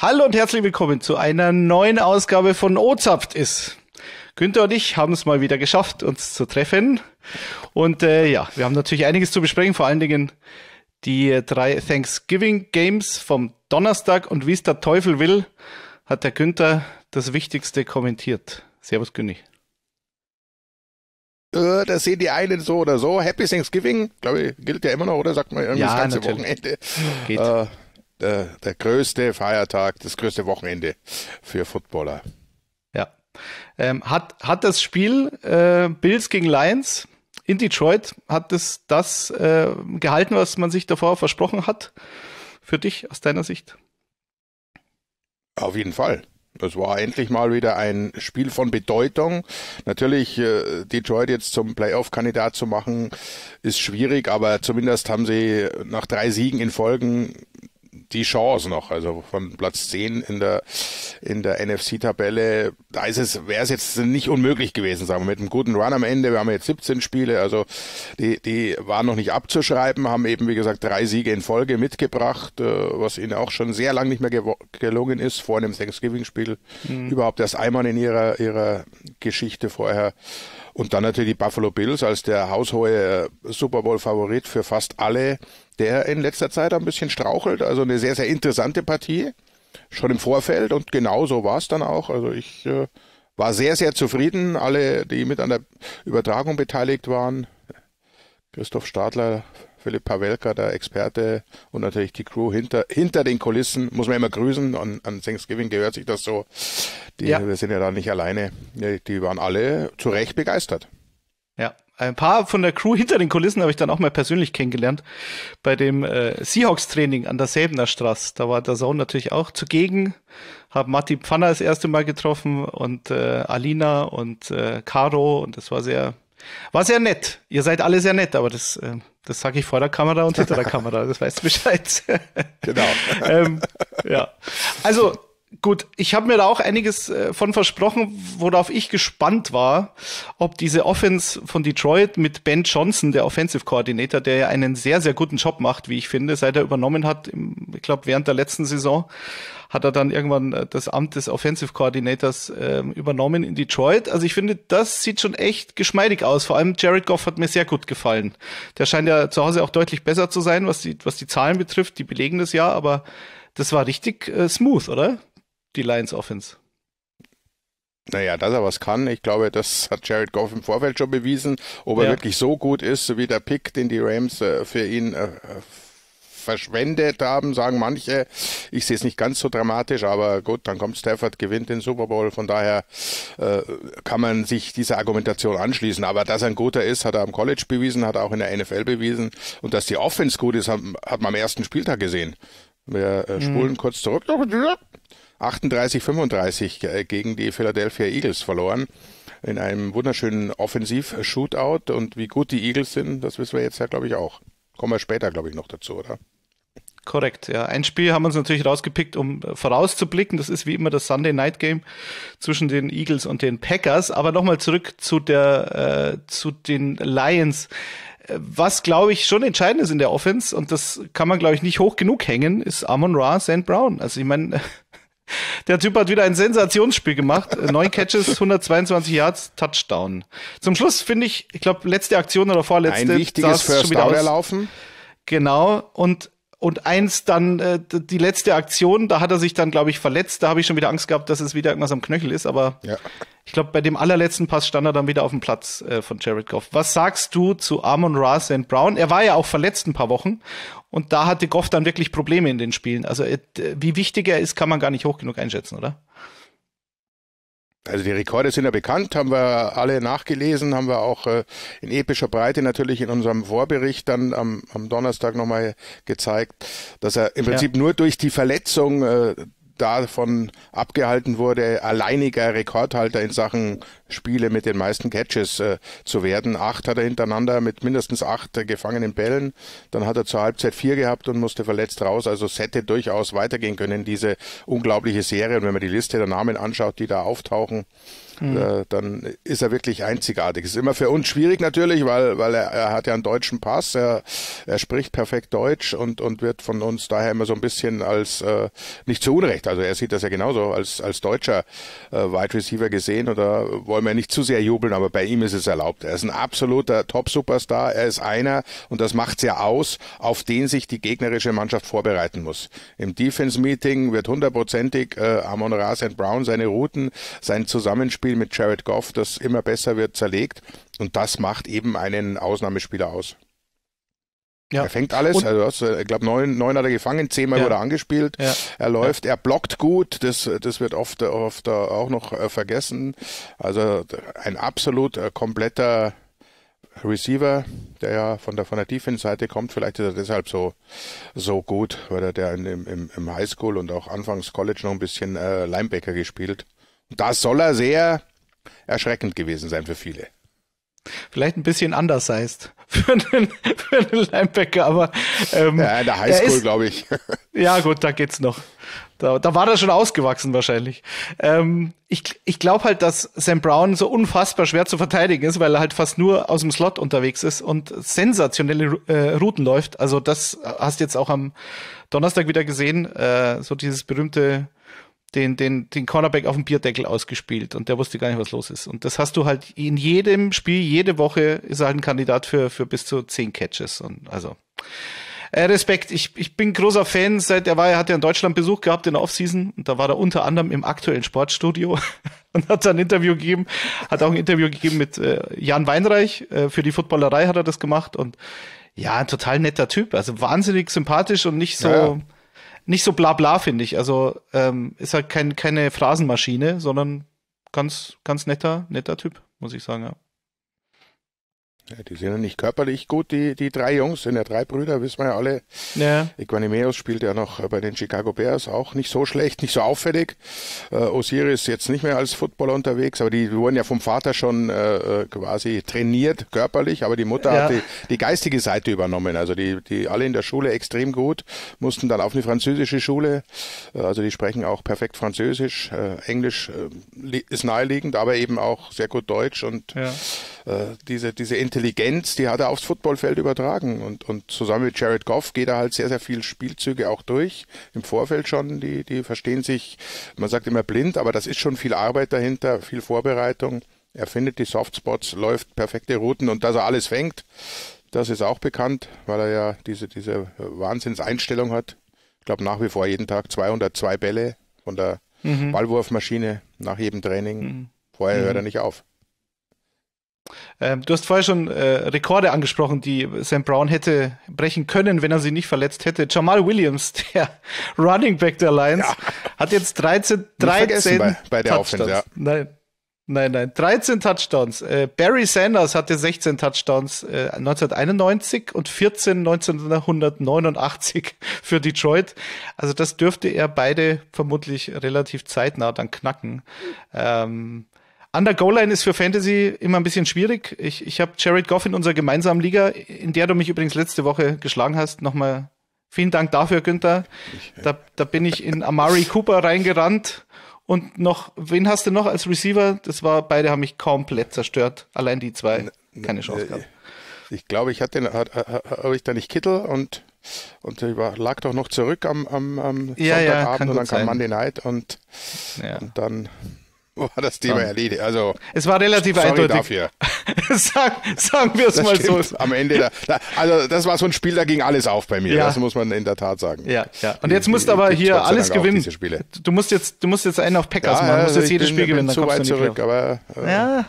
Hallo und herzlich willkommen zu einer neuen Ausgabe von OZAPT ist. Günther und ich haben es mal wieder geschafft, uns zu treffen. Und äh, ja, wir haben natürlich einiges zu besprechen, vor allen Dingen die drei Thanksgiving Games vom Donnerstag und wie es der Teufel will, hat der Günther das Wichtigste kommentiert. Servus Günni. Äh, das sehen die einen so oder so. Happy Thanksgiving, glaube ich, gilt ja immer noch, oder? Sagt man irgendwie ja, das ganze natürlich. Wochenende. Geht. Äh, der, der größte Feiertag, das größte Wochenende für Footballer. Ja. Ähm, hat, hat das Spiel äh, Bills gegen Lions in Detroit, hat es das, äh, gehalten, was man sich davor versprochen hat? Für dich aus deiner Sicht? Auf jeden Fall. Es war endlich mal wieder ein Spiel von Bedeutung. Natürlich, äh, Detroit jetzt zum Playoff-Kandidat zu machen, ist schwierig, aber zumindest haben sie nach drei Siegen in Folgen die Chance noch. Also von Platz 10 in der, in der NFC-Tabelle, da ist es, wäre es jetzt nicht unmöglich gewesen, sagen wir, mit einem guten Run am Ende. Wir haben jetzt 17 Spiele, also die, die waren noch nicht abzuschreiben, haben eben, wie gesagt, drei Siege in Folge mitgebracht, äh, was ihnen auch schon sehr lange nicht mehr gelungen ist, vor einem Thanksgiving-Spiel. Mhm. Überhaupt erst einmal in ihrer, ihrer Geschichte vorher und dann natürlich die Buffalo Bills als der haushohe äh, Super Bowl-Favorit für fast alle, der in letzter Zeit ein bisschen strauchelt. Also eine sehr, sehr interessante Partie, schon im Vorfeld. Und genau so war es dann auch. Also ich äh, war sehr, sehr zufrieden. Alle, die mit an der Übertragung beteiligt waren, Christoph Stadler, Philipp Pawelka, der Experte und natürlich die Crew hinter, hinter den Kulissen. Muss man immer grüßen. An, an Thanksgiving gehört sich das so. Die, ja. Wir sind ja da nicht alleine. Die waren alle zu Recht begeistert. Ja, ein paar von der Crew hinter den Kulissen habe ich dann auch mal persönlich kennengelernt bei dem äh, Seahawks-Training an der Säbener Straße. Da war der Sohn natürlich auch zugegen, habe Matti Pfanner das erste Mal getroffen und äh, Alina und äh, Caro und das war sehr war sehr nett. Ihr seid alle sehr nett, aber das, äh, das sage ich vor der Kamera und hinter der Kamera. Das weißt du Bescheid. genau. ähm, ja. Also gut, ich habe mir da auch einiges äh, von versprochen, worauf ich gespannt war, ob diese Offense von Detroit mit Ben Johnson, der Offensive Coordinator, der ja einen sehr, sehr guten Job macht, wie ich finde, seit er übernommen hat, im, ich glaube, während der letzten Saison, hat er dann irgendwann äh, das Amt des Offensive Coordinators äh, übernommen in Detroit. Also ich finde, das sieht schon echt geschmeidig aus. Vor allem Jared Goff hat mir sehr gut gefallen. Der scheint ja zu Hause auch deutlich besser zu sein, was die, was die Zahlen betrifft. Die belegen das ja, aber das war richtig äh, smooth, oder? Die Lions Offense. Naja, dass er was kann, ich glaube, das hat Jared Goff im Vorfeld schon bewiesen. Ob er ja. wirklich so gut ist, wie der Pick, den die Rams äh, für ihn äh, äh verschwendet haben, sagen manche. Ich sehe es nicht ganz so dramatisch, aber gut, dann kommt Stafford, gewinnt den Super Bowl. Von daher äh, kann man sich dieser Argumentation anschließen. Aber dass er ein guter ist, hat er am College bewiesen, hat er auch in der NFL bewiesen. Und dass die Offense gut ist, hat, hat man am ersten Spieltag gesehen. Wir äh, hm. spulen mhm. kurz zurück. 38-35 äh, gegen die Philadelphia Eagles verloren in einem wunderschönen Offensiv-Shootout. Und wie gut die Eagles sind, das wissen wir jetzt ja, glaube ich, auch. Kommen wir später, glaube ich, noch dazu, oder? Korrekt, ja. Ein Spiel haben wir uns natürlich rausgepickt, um äh, vorauszublicken. Das ist wie immer das Sunday Night Game zwischen den Eagles und den Packers. Aber nochmal zurück zu der, äh, zu den Lions. Äh, was, glaube ich, schon entscheidend ist in der Offense, und das kann man, glaube ich, nicht hoch genug hängen, ist Amon Ra St. Brown. Also ich meine, der Typ hat wieder ein Sensationsspiel gemacht. Äh, neun Catches, 122 Yards, Touchdown. Zum Schluss finde ich, ich glaube, letzte Aktion oder vorletzte. Ein wichtiges First Down erlaufen. Genau. Und und eins dann äh, die letzte Aktion, da hat er sich dann, glaube ich, verletzt. Da habe ich schon wieder Angst gehabt, dass es wieder irgendwas am Knöchel ist. Aber ja. ich glaube, bei dem allerletzten Pass stand er dann wieder auf dem Platz äh, von Jared Goff. Was sagst du zu Amon Ra St. Brown? Er war ja auch verletzt ein paar Wochen und da hatte Goff dann wirklich Probleme in den Spielen. Also äh, wie wichtig er ist, kann man gar nicht hoch genug einschätzen, oder? Also die Rekorde sind ja bekannt, haben wir alle nachgelesen, haben wir auch äh, in epischer Breite natürlich in unserem Vorbericht dann am, am Donnerstag nochmal gezeigt, dass er im Prinzip ja. nur durch die Verletzung äh, davon abgehalten wurde, alleiniger Rekordhalter in Sachen Spiele mit den meisten Catches äh, zu werden. Acht hat er hintereinander mit mindestens acht äh, gefangenen Bällen. Dann hat er zur Halbzeit vier gehabt und musste verletzt raus. Also es hätte durchaus weitergehen können, diese unglaubliche Serie. Und wenn man die Liste der Namen anschaut, die da auftauchen, mhm. äh, dann ist er wirklich einzigartig. Ist immer für uns schwierig natürlich, weil, weil er, er hat ja einen deutschen Pass, er, er spricht perfekt Deutsch und, und wird von uns daher immer so ein bisschen als äh, nicht zu Unrecht, also er sieht das ja genauso als, als deutscher äh, Wide Receiver gesehen oder wollen wir nicht zu sehr jubeln, aber bei ihm ist es erlaubt. Er ist ein absoluter Top-Superstar. Er ist einer, und das macht's ja aus, auf den sich die gegnerische Mannschaft vorbereiten muss. Im Defense-Meeting wird hundertprozentig äh, Amon Ras St. Brown seine Routen, sein Zusammenspiel mit Jared Goff, das immer besser wird, zerlegt. Und das macht eben einen Ausnahmespieler aus. Ja. Er fängt alles, also ich glaube neun, neun hat er gefangen, zehnmal ja. wurde er angespielt, ja. er läuft, ja. er blockt gut, das, das wird oft, oft äh, auch noch äh, vergessen. Also ein absolut äh, kompletter Receiver, der ja von der, von der Defense-Seite kommt, vielleicht ist er deshalb so, so gut, weil er der im, im, im Highschool und auch anfangs College noch ein bisschen äh, Linebacker gespielt. Und da soll er sehr erschreckend gewesen sein für viele vielleicht ein bisschen anders heißt für einen, für einen Linebacker, aber ähm, ja, in der Highschool, glaube ich. ja, gut, da geht's noch. Da, da war er schon ausgewachsen wahrscheinlich. Ähm, ich ich glaube halt, dass Sam Brown so unfassbar schwer zu verteidigen ist, weil er halt fast nur aus dem Slot unterwegs ist und sensationelle äh, Routen läuft. Also das äh, hast jetzt auch am Donnerstag wieder gesehen, äh, so dieses berühmte den, den, den Cornerback auf dem Bierdeckel ausgespielt und der wusste gar nicht, was los ist. Und das hast du halt in jedem Spiel, jede Woche ist er halt ein Kandidat für, für bis zu zehn Catches und also. Äh, Respekt, ich, ich bin großer Fan, seit er war, er hat ja in Deutschland Besuch gehabt in der Offseason und da war er unter anderem im aktuellen Sportstudio und hat da ein Interview gegeben, hat auch ein Interview gegeben mit äh, Jan Weinreich, äh, für die Footballerei hat er das gemacht und ja, ein total netter Typ, also wahnsinnig sympathisch und nicht so, ja nicht so bla bla, finde ich. Also ähm, ist halt kein, keine Phrasenmaschine, sondern ganz, ganz netter, netter Typ, muss ich sagen, ja. Ja, die sind ja nicht körperlich gut, die, die drei Jungs, sind ja drei Brüder, wissen wir ja alle. Ja. Iguanimeos spielt ja noch äh, bei den Chicago Bears, auch nicht so schlecht, nicht so auffällig. Äh, Osiris jetzt nicht mehr als Footballer unterwegs, aber die wurden ja vom Vater schon äh, äh, quasi trainiert, körperlich, aber die Mutter ja. hat die, die geistige Seite übernommen. Also die, die alle in der Schule extrem gut, mussten dann auf eine französische Schule. Äh, also die sprechen auch perfekt Französisch, äh, Englisch äh, ist naheliegend, aber eben auch sehr gut Deutsch und ja. Äh, diese, diese Intelligenz, die hat er aufs Footballfeld übertragen. Und, und zusammen mit Jared Goff geht er halt sehr, sehr viele Spielzüge auch durch. Im Vorfeld schon, die, die verstehen sich, man sagt immer blind, aber das ist schon viel Arbeit dahinter, viel Vorbereitung. Er findet die Softspots, läuft perfekte Routen und dass er alles fängt, das ist auch bekannt, weil er ja diese, diese Wahnsinnseinstellung hat. Ich glaube nach wie vor jeden Tag 202 Bälle von der mhm. Ballwurfmaschine nach jedem Training. Mhm. Vorher mhm. hört er mhm. nicht auf. Ähm, du hast vorher schon äh, Rekorde angesprochen, die Sam Brown hätte brechen können, wenn er sie nicht verletzt hätte. Jamal Williams, der Running Back der Lions, ja. hat jetzt 13, 13 bei, bei der Touchdowns. Offense, ja. Nein. Nein, nein, 13 Touchdowns. Äh, Barry Sanders hatte 16 Touchdowns äh, 1991 und 14 1989 für Detroit. Also das dürfte er beide vermutlich relativ zeitnah dann knacken. Ähm, an der Goal-Line ist für Fantasy immer ein bisschen schwierig. Ich, ich habe Jared Goff in unserer gemeinsamen Liga, in der du mich übrigens letzte Woche geschlagen hast, nochmal vielen Dank dafür, Günther. Da, da bin ich in Amari Cooper reingerannt. Und noch, wen hast du noch als Receiver? Das war, beide haben mich komplett zerstört. Allein die zwei. Ne, ne, Keine Chance äh, gehabt. Ich glaube, ich hatte, habe ich da nicht Kittel und, und ich war, lag doch noch zurück am, am, am ja, Sonntagabend ja, und dann kam sein. Monday Night und, ja. und dann war das Thema dann. erledigt. Also, es war relativ sorry eindeutig. Dafür. sagen, sagen wir es mal stimmt. so. Am Ende, da, da, also das war so ein Spiel, da ging alles auf bei mir. Ja. Das muss man in der Tat sagen. Ja, ja. Und jetzt musst du aber hier alles gewinnen. Du musst jetzt, du musst jetzt einen auf Packers ja, machen. Du musst also jetzt jedes bin, Spiel gewinnen. Dann zu kommst weit du zurück, aber. Äh, ja.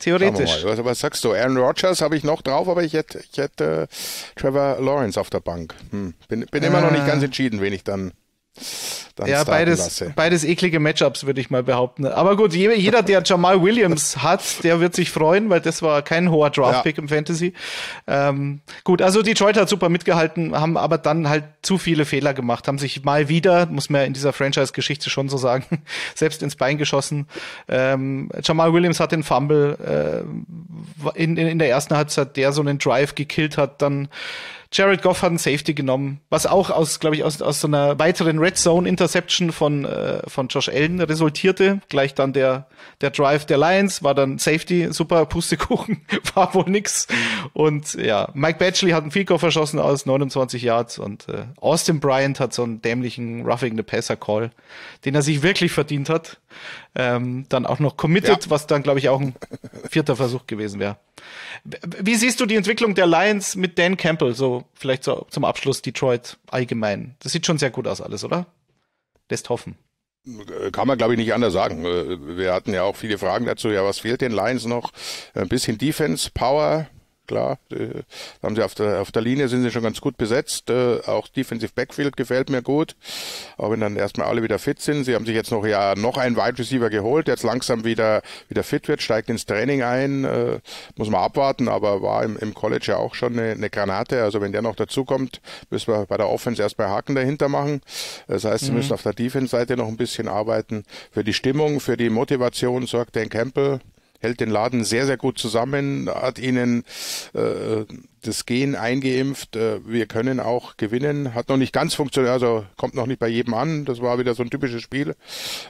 Theoretisch. Was, was, sagst du? Aaron Rodgers habe ich noch drauf, aber ich hätte, ich hätte äh, Trevor Lawrence auf der Bank. Hm. Bin, bin ah. immer noch nicht äh. ganz entschieden, wen ich dann dann ja, beides, lasse. beides eklige Matchups, würde ich mal behaupten. Aber gut, jeder, der Jamal Williams hat, der wird sich freuen, weil das war kein hoher Draftpick ja. im Fantasy. Ähm, gut, also Detroit hat super mitgehalten, haben aber dann halt zu viele Fehler gemacht, haben sich mal wieder, muss man ja in dieser Franchise-Geschichte schon so sagen, selbst ins Bein geschossen. Ähm, Jamal Williams hat den Fumble äh, in, in, in der ersten Halbzeit, der so einen Drive gekillt hat, dann Jared Goff hat einen Safety genommen, was auch aus, glaube ich, aus, aus so einer weiteren Red Zone Interception von, äh, von Josh Allen resultierte. Gleich dann der, der Drive der Lions, war dann Safety, super Pustekuchen, war wohl nix. Und ja, Mike Batchley hat einen Field Goal verschossen aus 29 Yards und äh, Austin Bryant hat so einen dämlichen Roughing the Passer Call, den er sich wirklich verdient hat ähm, dann auch noch committed, ja. was dann, glaube ich, auch ein vierter Versuch gewesen wäre. Wie siehst du die Entwicklung der Lions mit Dan Campbell? So, vielleicht so zum Abschluss Detroit allgemein. Das sieht schon sehr gut aus, alles, oder? Lässt hoffen. Äh, kann man, glaube ich, nicht anders sagen. Äh, wir hatten ja auch viele Fragen dazu. Ja, was fehlt den Lions noch? Ein äh, bisschen Defense, Power, klar. Äh, haben sie auf der, auf der Linie sind sie schon ganz gut besetzt. Äh, auch Defensive Backfield gefällt mir gut. Aber wenn dann erstmal alle wieder fit sind. Sie haben sich jetzt noch ja noch einen Wide Receiver geholt, der jetzt langsam wieder, wieder fit wird, steigt ins Training ein. Äh, muss man abwarten, aber war im, im College ja auch schon eine, eine Granate. Also wenn der noch dazukommt, müssen wir bei der Offense erstmal Haken dahinter machen. Das heißt, sie mhm. müssen auf der Defense-Seite noch ein bisschen arbeiten. Für die Stimmung, für die Motivation sorgt Dan Campbell hält den Laden sehr, sehr gut zusammen, hat ihnen äh, das Gen eingeimpft. Äh, wir können auch gewinnen. Hat noch nicht ganz funktioniert, also kommt noch nicht bei jedem an. Das war wieder so ein typisches Spiel.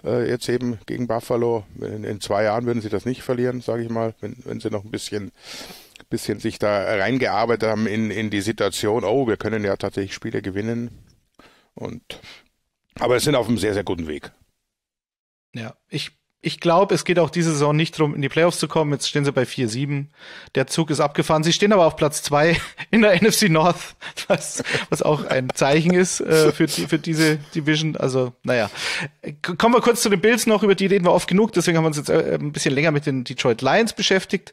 Äh, jetzt eben gegen Buffalo. In, in zwei Jahren würden sie das nicht verlieren, sage ich mal, wenn, wenn sie noch ein bisschen bisschen sich da reingearbeitet haben in, in die Situation, oh, wir können ja tatsächlich Spiele gewinnen. Und aber es sind auf einem sehr, sehr guten Weg. Ja, ich ich glaube, es geht auch diese Saison nicht darum, in die Playoffs zu kommen. Jetzt stehen sie bei 4-7. Der Zug ist abgefahren. Sie stehen aber auf Platz 2 in der NFC North, was, was auch ein Zeichen ist äh, für, die, für diese Division. Also, naja. Kommen wir kurz zu den Bills noch, über die reden wir oft genug. Deswegen haben wir uns jetzt äh, äh, ein bisschen länger mit den Detroit Lions beschäftigt.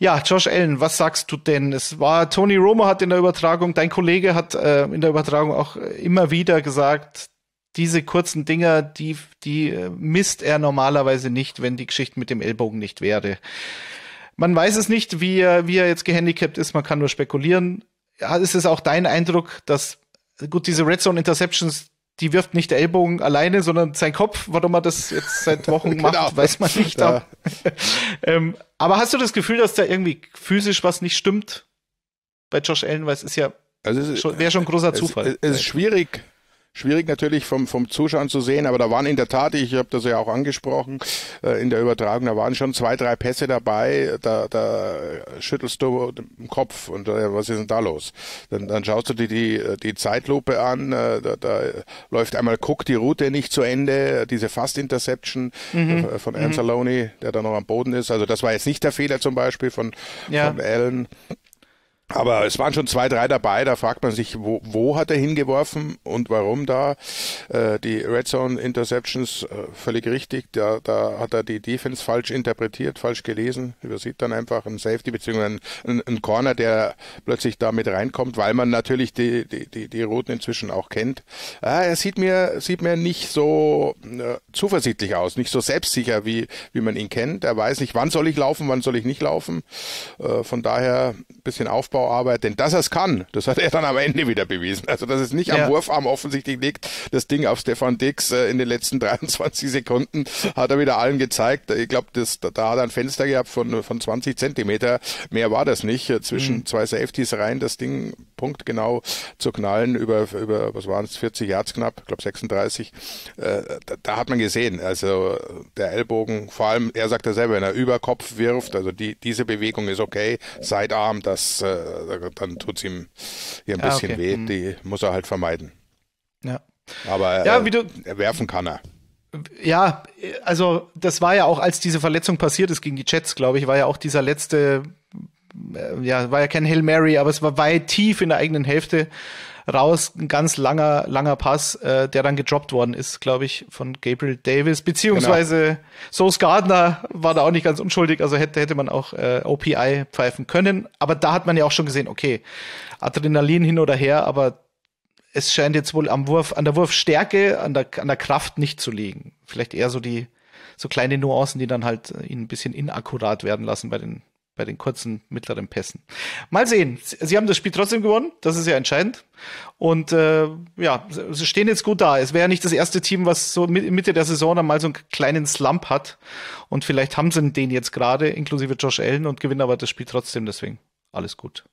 Ja, Josh Allen, was sagst du denn? Es war Tony Romo hat in der Übertragung, dein Kollege hat äh, in der Übertragung auch immer wieder gesagt, diese kurzen Dinger, die, die äh, misst er normalerweise nicht, wenn die Geschichte mit dem Ellbogen nicht wäre. Man weiß es nicht, wie er, wie er jetzt gehandicapt ist, man kann nur spekulieren. Ja, ist es auch dein Eindruck, dass, gut, diese Red Zone Interceptions, die wirft nicht der Ellbogen alleine, sondern sein Kopf. Warum er das jetzt seit Wochen genau. macht, weiß man nicht. Ja. ähm, aber hast du das Gefühl, dass da irgendwie physisch was nicht stimmt bei Josh Allen? Weil es ist ja also wäre schon ein großer es, Zufall. Es, es ist schwierig, schwierig natürlich vom, vom Zuschauen zu sehen, aber da waren in der Tat, ich habe das ja auch angesprochen äh, in der Übertragung, da waren schon zwei, drei Pässe dabei, da, da schüttelst du den Kopf und äh, was ist denn da los? Dann, dann schaust du dir die, die Zeitlupe an, äh, da, da läuft einmal Cook die Route nicht zu Ende, diese Fast Interception mhm. Äh, von Anzalone, mhm. der da noch am Boden ist. Also das war jetzt nicht der Fehler zum Beispiel von, ja. von Allen. Aber es waren schon zwei, drei dabei, da fragt man sich, wo, wo hat er hingeworfen und warum da. Äh, die Red Zone Interceptions, äh, völlig richtig, da, da hat er die Defense falsch interpretiert, falsch gelesen, übersieht dann einfach einen Safety beziehungsweise einen, einen Corner, der plötzlich da mit reinkommt, weil man natürlich die, die, die, die Routen inzwischen auch kennt. Ah, er sieht mir, sieht mir nicht so äh, zuversichtlich aus, nicht so selbstsicher, wie, wie man ihn kennt. Er weiß nicht, wann soll ich laufen, wann soll ich nicht laufen. Äh, von daher ein bisschen aufbauen Aufbauarbeit, denn dass er es kann, das hat er dann am Ende wieder bewiesen. Also dass es nicht ja. am Wurfarm offensichtlich liegt, das Ding auf Stefan Dix äh, in den letzten 23 Sekunden hat er wieder allen gezeigt. Äh, ich glaube, da, da hat er ein Fenster gehabt von, von 20 Zentimeter. Mehr war das nicht. Äh, zwischen mhm. zwei Safeties rein, das Ding Punkt genau zu knallen über, über was waren es, 40 Yards knapp, ich glaube 36. Äh, da, da, hat man gesehen, also der Ellbogen, vor allem, er sagt ja selber, wenn er über Kopf wirft, also die, diese Bewegung ist okay, Sidearm, das, äh, dann tut es ihm hier ein ah, bisschen okay. weh, mhm. die muss er halt vermeiden. Ja. Aber ja, äh, du, werfen kann er. Ja, also das war ja auch, als diese Verletzung passiert ist gegen die Jets, glaube ich, war ja auch dieser letzte äh, ja, war ja kein Hail Mary, aber es war weit tief in der eigenen Hälfte raus, ein ganz langer, langer Pass, äh, der dann gedroppt worden ist, glaube ich, von Gabriel Davis, beziehungsweise genau. Sos Gardner war da auch nicht ganz unschuldig, also hätte, hätte man auch äh, OPI pfeifen können, aber da hat man ja auch schon gesehen, okay, Adrenalin hin oder her, aber es scheint jetzt wohl am Wurf, an der Wurfstärke, an der, an der Kraft nicht zu liegen. Vielleicht eher so die, so kleine Nuancen, die dann halt äh, ihn ein bisschen inakkurat werden lassen bei den, bei den kurzen, mittleren Pässen. Mal sehen. Sie haben das Spiel trotzdem gewonnen. Das ist ja entscheidend. Und äh, ja, sie stehen jetzt gut da. Es wäre ja nicht das erste Team, was so Mitte der Saison dann mal so einen kleinen Slump hat. Und vielleicht haben sie den jetzt gerade, inklusive Josh Allen, und gewinnen aber das Spiel trotzdem. Deswegen alles gut.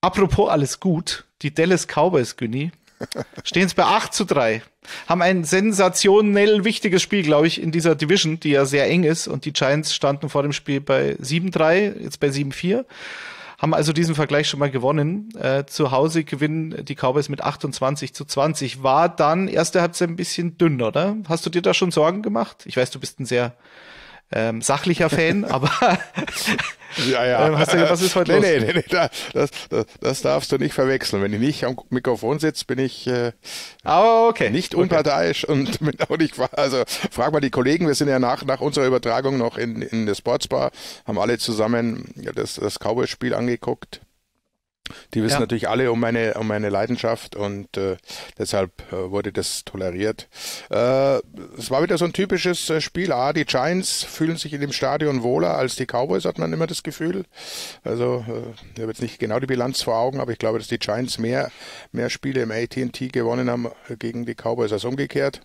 Apropos alles gut, die Dallas Cowboys, Günni, Stehen es bei 8 zu 3. Haben ein sensationell wichtiges Spiel, glaube ich, in dieser Division, die ja sehr eng ist. Und die Giants standen vor dem Spiel bei 7-3, jetzt bei 7-4. Haben also diesen Vergleich schon mal gewonnen. Äh, zu Hause gewinnen die Cowboys mit 28 zu 20. War dann erste Halbzeit ein bisschen dünn, oder? Hast du dir da schon Sorgen gemacht? Ich weiß, du bist ein sehr ähm, sachlicher Fan, aber ja, ja. Ähm, ist heute nee, los? Nee, nee, nee, das, das, das, darfst du nicht verwechseln. Wenn ich nicht am Mikrofon sitze, bin ich äh, oh, okay. nicht unparteiisch okay. und bin auch nicht, also frag mal die Kollegen, wir sind ja nach, nach unserer Übertragung noch in, in der Sportsbar, haben alle zusammen das, das Cowboys-Spiel angeguckt. Die wissen ja. natürlich alle um meine, um meine Leidenschaft und äh, deshalb äh, wurde das toleriert. Äh, es war wieder so ein typisches äh, Spiel. Ah, die Giants fühlen sich in dem Stadion wohler als die Cowboys, hat man immer das Gefühl. Also, äh, ich habe jetzt nicht genau die Bilanz vor Augen, aber ich glaube, dass die Giants mehr, mehr Spiele im ATT gewonnen haben äh, gegen die Cowboys als umgekehrt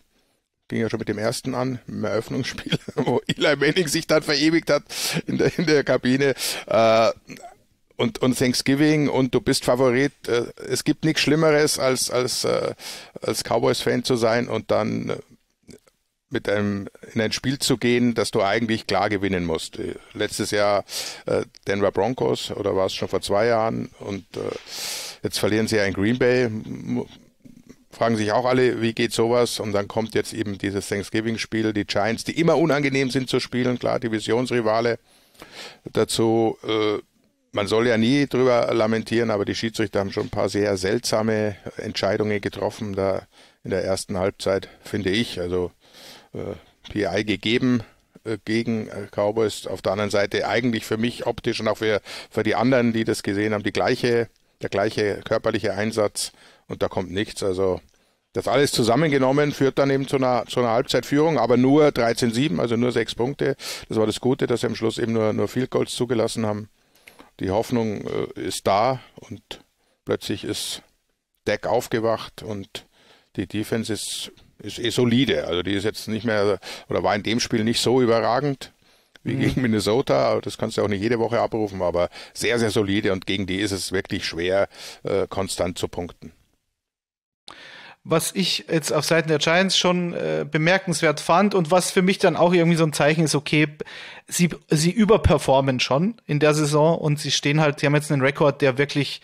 ging ja schon mit dem ersten an, im Eröffnungsspiel, wo Eli Manning sich dann verewigt hat in der, in der Kabine. Äh, und, und Thanksgiving und du bist Favorit. Äh, es gibt nichts Schlimmeres, als, als, äh, als Cowboys-Fan zu sein und dann äh, mit einem in ein Spiel zu gehen, das du eigentlich klar gewinnen musst. Letztes Jahr äh, Denver Broncos oder war es schon vor zwei Jahren und jetzt verlieren sie ja in Green Bay. Fragen sich auch alle, wie geht sowas? Und dann kommt jetzt eben dieses Thanksgiving-Spiel, die Giants, die immer unangenehm sind zu spielen, klar, Divisionsrivale dazu. Äh, man soll ja nie drüber lamentieren, aber die Schiedsrichter haben schon ein paar sehr seltsame Entscheidungen getroffen da in der ersten Halbzeit, finde ich. Also äh, PI gegeben äh, gegen äh, Cowboys. Auf der anderen Seite eigentlich für mich optisch und auch für, für die anderen, die das gesehen haben, die gleiche, der gleiche körperliche Einsatz und da kommt nichts. Also das alles zusammengenommen führt dann eben zu einer, zu einer Halbzeitführung, aber nur 13-7, also nur sechs Punkte. Das war das Gute, dass sie am Schluss eben nur, nur Field Goals zugelassen haben die Hoffnung äh, ist da und plötzlich ist Deck aufgewacht und die Defense ist, ist eh solide. Also die ist jetzt nicht mehr oder war in dem Spiel nicht so überragend wie mhm. gegen Minnesota. Das kannst du auch nicht jede Woche abrufen, aber sehr, sehr solide und gegen die ist es wirklich schwer, äh, konstant zu punkten was ich jetzt auf Seiten der Giants schon äh, bemerkenswert fand und was für mich dann auch irgendwie so ein Zeichen ist, okay, sie, sie überperformen schon in der Saison und sie stehen halt, sie haben jetzt einen Rekord, der wirklich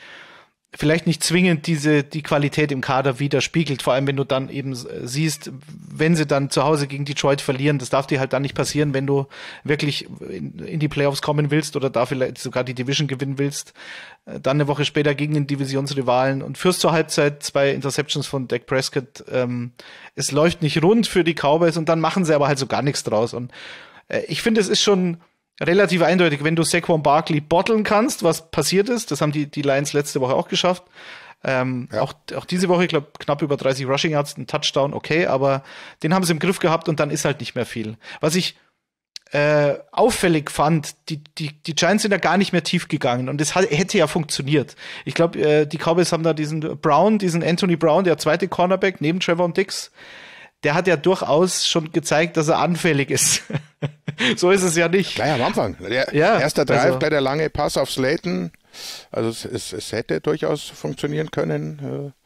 vielleicht nicht zwingend diese, die Qualität im Kader widerspiegelt, vor allem wenn du dann eben äh, siehst, wenn sie dann zu Hause gegen Detroit verlieren, das darf dir halt dann nicht passieren, wenn du wirklich in, in die Playoffs kommen willst oder da vielleicht sogar die Division gewinnen willst, äh, dann eine Woche später gegen den Divisionsrivalen und führst zur Halbzeit zwei Interceptions von Dak Prescott. Ähm, es läuft nicht rund für die Cowboys und dann machen sie aber halt so gar nichts draus. Und äh, ich finde, es ist schon relativ eindeutig, wenn du Saquon Barkley botteln kannst, was passiert ist. Das haben die, die Lions letzte Woche auch geschafft. Ähm, ja. auch, auch diese Woche, ich glaube, knapp über 30 Rushing Yards, ein Touchdown, okay, aber den haben sie im Griff gehabt und dann ist halt nicht mehr viel. Was ich äh, auffällig fand, die, die, die Giants sind ja gar nicht mehr tief gegangen und das hätte ja funktioniert. Ich glaube, äh, die Cowboys haben da diesen Brown, diesen Anthony Brown, der zweite Cornerback neben Trevor und Dix, der hat ja durchaus schon gezeigt, dass er anfällig ist. so ist es ja nicht. Gleich am Anfang. Der, ja, erster Drive, also, gleich der lange Pass auf Slayton. Also es, es, es hätte durchaus funktionieren können. Äh,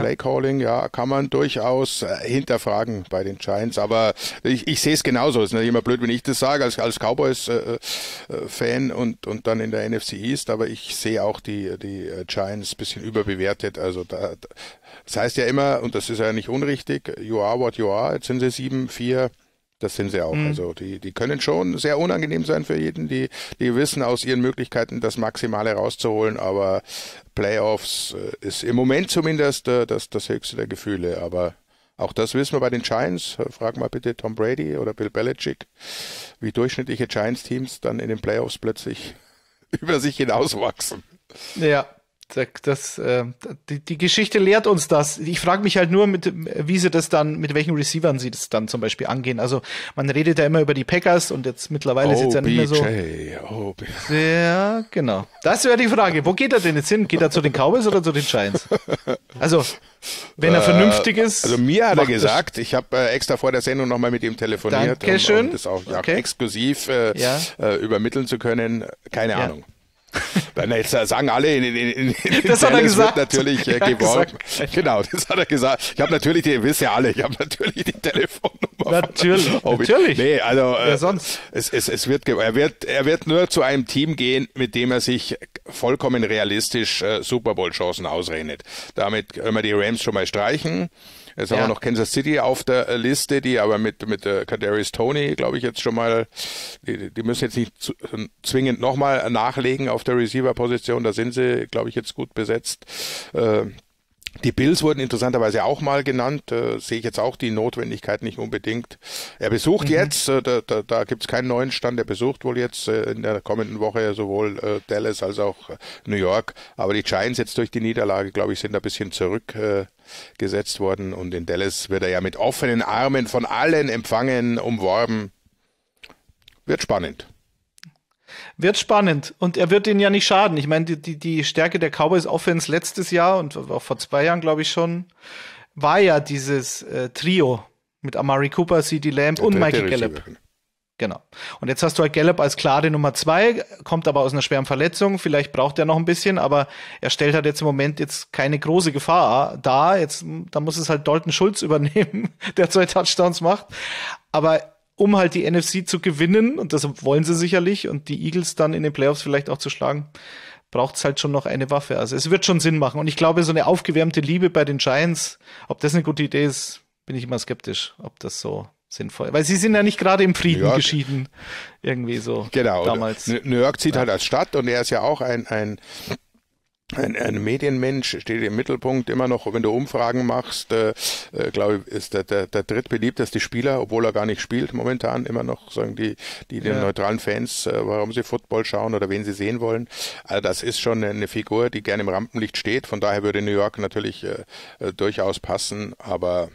Play Calling, ja, kann man durchaus äh, hinterfragen bei den Giants. Aber ich, ich sehe es genauso. Es ist nicht immer blöd, wenn ich das sage als, als Cowboys-Fan äh, äh und, und dann in der NFC East. Aber ich sehe auch die, die äh, Giants ein bisschen überbewertet. Also da, das heißt ja immer, und das ist ja nicht unrichtig, you are what you are. Jetzt sind sie sieben, vier. Das sind sie auch. Mhm. Also die, die können schon sehr unangenehm sein für jeden, die, die wissen aus ihren Möglichkeiten das Maximale rauszuholen, aber Playoffs äh, ist im Moment zumindest äh, das, das höchste der Gefühle, aber auch das wissen wir bei den Giants. Frag mal bitte Tom Brady oder Bill Belichick, wie durchschnittliche Giants-Teams dann in den Playoffs plötzlich über sich hinauswachsen. Ja, das, äh, die, die Geschichte lehrt uns das. Ich frage mich halt nur, mit, wie sie das dann, mit welchen Receivern sie das dann zum Beispiel angehen. Also man redet ja immer über die Packers und jetzt mittlerweile ist es ja nicht mehr so. ja, genau. Das wäre die Frage. Wo geht er denn jetzt hin? Geht er zu den Cowboys oder zu den Giants? Also, wenn er äh, vernünftig ist. Also mir hat er gesagt, ich habe äh, extra vor der Sendung nochmal mit ihm telefoniert, um, um das auch ja, okay. exklusiv äh, ja. äh, übermitteln zu können. Keine ja. Ahnung. Dann äh, sagen alle in, in, in, in das hat er gesagt. natürlich äh, geworben. Genau, das hat er gesagt. Ich habe natürlich die, wisst ja alle, ich habe natürlich die Telefonnummer. Natürlich. Von, natürlich. Ich, nee, also äh, sonst? Es, es, es wird, er wird er wird nur zu einem Team gehen, mit dem er sich vollkommen realistisch äh, Super Bowl Chancen ausrechnet. Damit können wir die Rams schon mal streichen. Jetzt ja. haben wir noch Kansas City auf der Liste, die aber mit, mit äh, Kadarius Tony, glaube ich, jetzt schon mal, die, die müssen jetzt nicht ähm, zwingend nochmal nachlegen auf der Receiver-Position. Da sind sie, glaube ich, jetzt gut besetzt. Äh, die Bills wurden interessanterweise auch mal genannt, äh, sehe ich jetzt auch die Notwendigkeit nicht unbedingt. Er besucht mhm. jetzt, äh, da, da, da gibt es keinen neuen Stand, er besucht wohl jetzt äh, in der kommenden Woche sowohl äh, Dallas als auch äh, New York. Aber die Giants jetzt durch die Niederlage, glaube ich, sind ein bisschen zurückgesetzt äh, worden und in Dallas wird er ja mit offenen Armen von allen empfangen, umworben. Wird spannend. Wird spannend. Und er wird ihnen ja nicht schaden. Ich meine, die, die, die Stärke der Cowboys Offense letztes Jahr und auch vor zwei Jahren, glaube ich, schon, war ja dieses äh, Trio mit Amari Cooper, CD Lamb und Michael Gallup. Genau. genau. Und jetzt hast du halt Gallup als klare Nummer zwei, kommt aber aus einer schweren Verletzung. Vielleicht braucht er noch ein bisschen, aber er stellt halt jetzt im Moment jetzt keine große Gefahr da. Jetzt, da muss es halt Dalton Schulz übernehmen, der zwei Touchdowns macht. Aber um halt die NFC zu gewinnen, und das wollen sie sicherlich, und die Eagles dann in den Playoffs vielleicht auch zu schlagen, braucht es halt schon noch eine Waffe. Also es wird schon Sinn machen. Und ich glaube, so eine aufgewärmte Liebe bei den Giants, ob das eine gute Idee ist, bin ich immer skeptisch, ob das so sinnvoll. ist. Weil sie sind ja nicht gerade im Frieden York, geschieden, irgendwie so. Genau. Damals. New York zieht ja. halt als Stadt und er ist ja auch ein, ein ein, ein Medienmensch steht im Mittelpunkt immer noch, wenn du Umfragen machst, äh, äh, glaube ich, ist der, der, der drittbeliebteste Spieler, obwohl er gar nicht spielt momentan immer noch, sagen die, die den neutralen Fans, äh, warum sie Football schauen oder wen sie sehen wollen. Also das ist schon eine Figur, die gerne im Rampenlicht steht. Von daher würde New York natürlich äh, äh durchaus passen, aber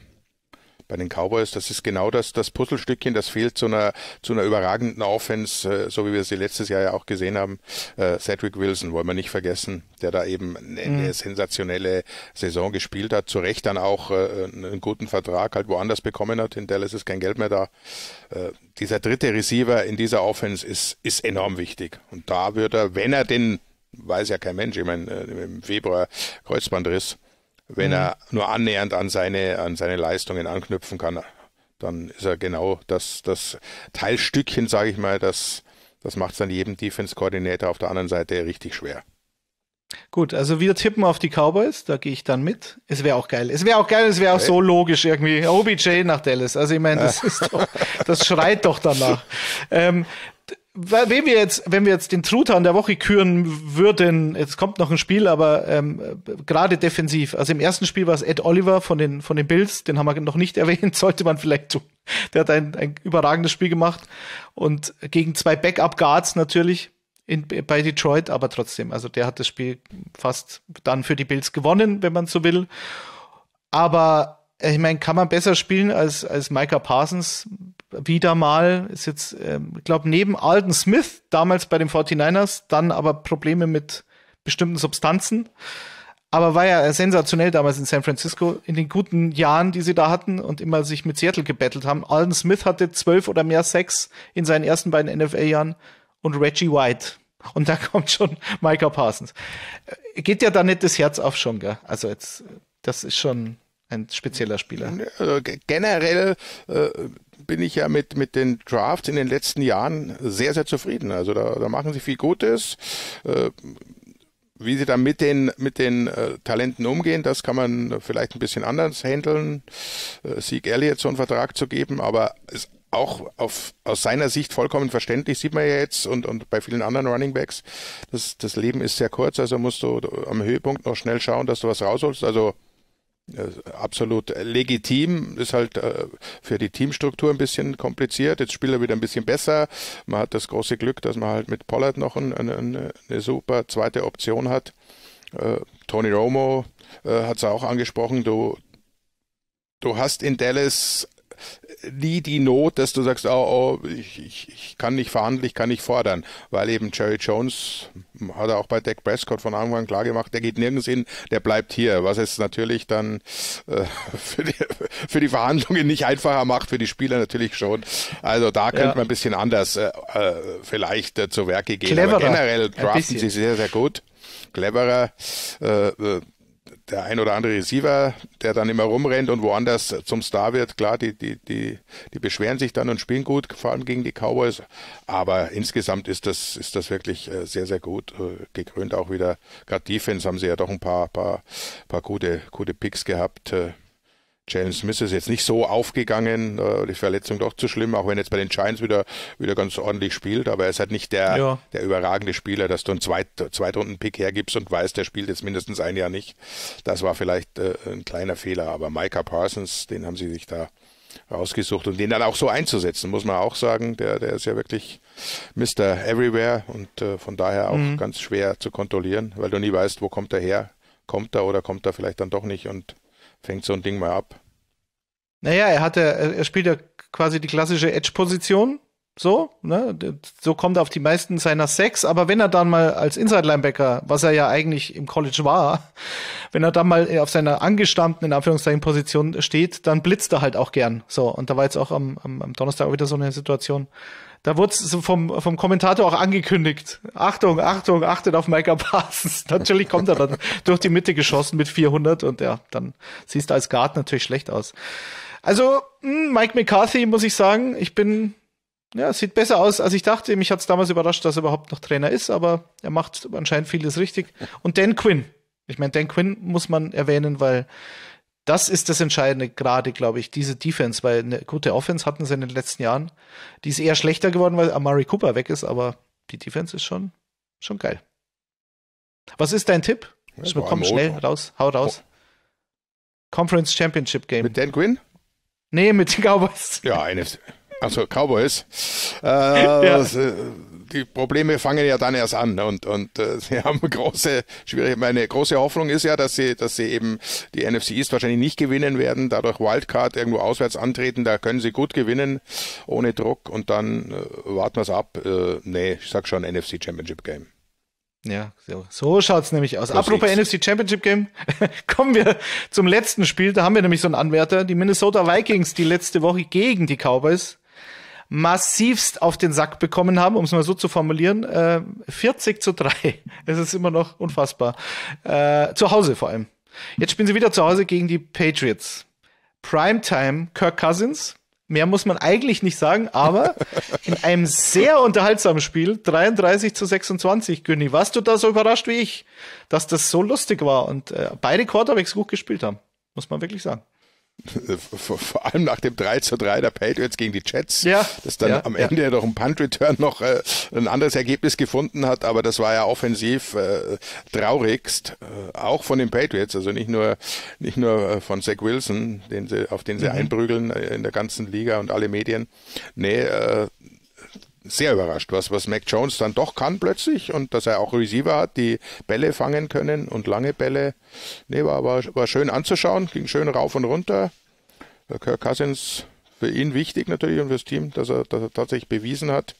bei den Cowboys, das ist genau das, das Puzzlestückchen, das fehlt zu einer, zu einer überragenden Offense, äh, so wie wir sie letztes Jahr ja auch gesehen haben. Äh, Cedric Wilson wollen wir nicht vergessen, der da eben eine, mhm. eine sensationelle Saison gespielt hat, zu Recht dann auch äh, einen guten Vertrag halt woanders bekommen hat. In Dallas ist kein Geld mehr da. Dieser dritte Receiver in dieser Offense ist, ist enorm wichtig. Und da wird er, wenn er den weiß ja kein Mensch. Ich meine, im Februar Kreuzbandriss. Wenn mhm. er nur annähernd an seine, an seine Leistungen anknüpfen kann, dann ist er genau das, das Teilstückchen, sage ich mal, das, das macht es dann jedem Defense-Koordinator auf der anderen Seite richtig schwer. Gut, also wir tippen auf die Cowboys, da gehe ich dann mit. Es wäre auch geil. Es wäre auch geil, es wäre auch so logisch irgendwie. OBJ nach Dallas. Also ich meine, das, doch, das schreit doch danach. Ähm, wenn wir jetzt, wenn wir jetzt den Truthahn der Woche küren würden, jetzt kommt noch ein Spiel, aber ähm, gerade defensiv. Also im ersten Spiel war es Ed Oliver von den von den Bills, den haben wir noch nicht erwähnt, sollte man vielleicht tun. Der hat ein, ein überragendes Spiel gemacht und gegen zwei Backup Guards natürlich in, bei Detroit, aber trotzdem, also der hat das Spiel fast dann für die Bills gewonnen, wenn man so will. Aber äh, ich meine, kann man besser spielen als als Micah Parsons? wieder mal, ist jetzt, ähm, ich glaube, neben Alden Smith, damals bei den 49ers, dann aber Probleme mit bestimmten Substanzen. Aber war ja sensationell damals in San Francisco, in den guten Jahren, die sie da hatten und immer sich mit Seattle gebettelt haben. Alden Smith hatte zwölf oder mehr Sex in seinen ersten beiden NFL-Jahren und Reggie White. Und da kommt schon Micah Parsons. Äh, geht ja da nicht das Herz auf schon, gell? Also jetzt, äh, das ist schon, ein spezieller Spieler? Also generell äh, bin ich ja mit, mit den Drafts in den letzten Jahren sehr, sehr zufrieden. Also da, da machen sie viel Gutes. Äh, wie sie dann mit den, mit den äh, Talenten umgehen, das kann man vielleicht ein bisschen anders handeln. Äh, Sieg Elliott so einen Vertrag zu geben, aber ist auch auf, aus seiner Sicht vollkommen verständlich, sieht man ja jetzt und, und bei vielen anderen Runningbacks, das, das Leben ist sehr kurz, also musst du am Höhepunkt noch schnell schauen, dass du was rausholst. Also absolut äh, legitim, ist halt äh, für die Teamstruktur ein bisschen kompliziert. Jetzt spielt er wieder ein bisschen besser. Man hat das große Glück, dass man halt mit Pollard noch eine, eine, super zweite Option hat. Äh, Tony Romo hat es auch angesprochen, du, du hast in Dallas nie die Not, dass du sagst, oh, oh ich, ich, ich kann nicht verhandeln, ich kann nicht fordern, weil eben Jerry Jones hat er auch bei Dak Prescott von Anfang an klar gemacht, der geht nirgends hin, der bleibt hier, was es natürlich dann äh, für, die, für die Verhandlungen nicht einfacher macht, für die Spieler natürlich schon. Also da könnte ja. man ein bisschen anders äh, äh vielleicht äh, zu Werke gehen. Cleverer, aber generell draften sie sehr, sehr gut. Cleverer. Äh, äh der ein oder andere Receiver, der dann immer rumrennt und woanders zum Star wird, klar, die, die, die, die beschweren sich dann und spielen gut, vor allem gegen die Cowboys. Aber insgesamt ist das, ist das wirklich äh, sehr, sehr gut. Äh, gekrönt auch wieder. Gerade Defense haben sie ja doch ein paar, paar, paar gute, gute Picks gehabt. Äh. Jalen Smith ist jetzt nicht so aufgegangen, äh, die Verletzung doch zu schlimm, auch wenn jetzt bei den Giants wieder, wieder ganz ordentlich spielt, aber er ist halt nicht der, ja. der überragende Spieler, dass du einen Zweit, Zweitrunden-Pick hergibst und weißt, der spielt jetzt mindestens ein Jahr nicht. Das war vielleicht äh, ein kleiner Fehler, aber Micah Parsons, den haben sie sich da rausgesucht und den dann auch so einzusetzen, muss man auch sagen, der, der ist ja wirklich Mr. Everywhere und äh, von daher auch mhm. ganz schwer zu kontrollieren, weil du nie weißt, wo kommt er her, kommt er oder kommt er vielleicht dann doch nicht und fängt so ein Ding mal ab. Naja, er hat ja, er spielt ja quasi die klassische Edge-Position. So, ne? So kommt er auf die meisten seiner Sex, aber wenn er dann mal als Inside Linebacker, was er ja eigentlich im College war, wenn er dann mal auf seiner angestammten, in Anführungszeichen, Position steht, dann blitzt er halt auch gern. So, und da war jetzt auch am, am, am Donnerstag wieder so eine Situation, da wurde es vom, vom Kommentator auch angekündigt. Achtung, Achtung, achtet auf Micah Parsons. Natürlich kommt er dann durch die Mitte geschossen mit 400 und ja, dann siehst du als Guard natürlich schlecht aus. Also, hm, Mike McCarthy, muss ich sagen, ich bin, ja, sieht besser aus, als ich dachte. Mich hat es damals überrascht, dass er überhaupt noch Trainer ist, aber er macht anscheinend vieles richtig. Und Dan Quinn. Ich meine, Dan Quinn muss man erwähnen, weil das ist das Entscheidende gerade, glaube ich, diese Defense, weil eine gute Offense hatten sie in den letzten Jahren. Die ist eher schlechter geworden, weil Amari Cooper weg ist, aber die Defense ist schon, schon geil. Was ist dein Tipp? Ja, wir kommen schnell Motor. raus, hau raus. Oh. Conference Championship Game. Mit Dan Quinn? Nee, mit den Cowboys. Ja, NFC. Also Cowboys. Äh, ja. Äh, die Probleme fangen ja dann erst an ne? und, und äh, sie haben große Schwierigkeiten. Meine große Hoffnung ist ja, dass sie, dass sie eben die NFC East wahrscheinlich nicht gewinnen werden, dadurch Wildcard irgendwo auswärts antreten, da können sie gut gewinnen, ohne Druck und dann äh, warten wir es ab. Äh, nee, ich sag schon NFC Championship Game. Ja, so, so schaut's nämlich aus. Apropos NFC Championship Game, kommen wir zum letzten Spiel. Da haben wir nämlich so einen Anwärter, die Minnesota Vikings, die letzte Woche gegen die Cowboys massivst auf den Sack bekommen haben, um es mal so zu formulieren. Äh, 40 zu 3. Es ist immer noch unfassbar. Äh, zu Hause vor allem. Jetzt spielen sie wieder zu Hause gegen die Patriots. Primetime Kirk Cousins. Mehr muss man eigentlich nicht sagen, aber in einem sehr unterhaltsamen Spiel, 33 zu 26, Günni, warst du da so überrascht wie ich, dass das so lustig war und äh, beide Quarterbacks gut gespielt haben, muss man wirklich sagen. Äh, vor, vor allem nach dem 3 zu 3 der Patriots gegen die Jets, ja, dass dann ja, am Ende ja. doch ein Punt-Return noch äh, ein anderes Ergebnis gefunden hat, aber das war ja offensiv äh, traurigst, äh, auch von den Patriots, also nicht nur, nicht nur äh, von Zach Wilson, den sie, auf den sie mhm. einprügeln äh, in der ganzen Liga und alle Medien. Nee, sehr überrascht, was, was Mac Jones dann doch kann plötzlich und dass er auch Receiver hat, die Bälle fangen können und lange Bälle. Nee, war, war, war schön anzuschauen, ging schön rauf und runter. Äh, Kirk Cousins für ihn wichtig natürlich und fürs Team, dass er, dass er tatsächlich bewiesen hat.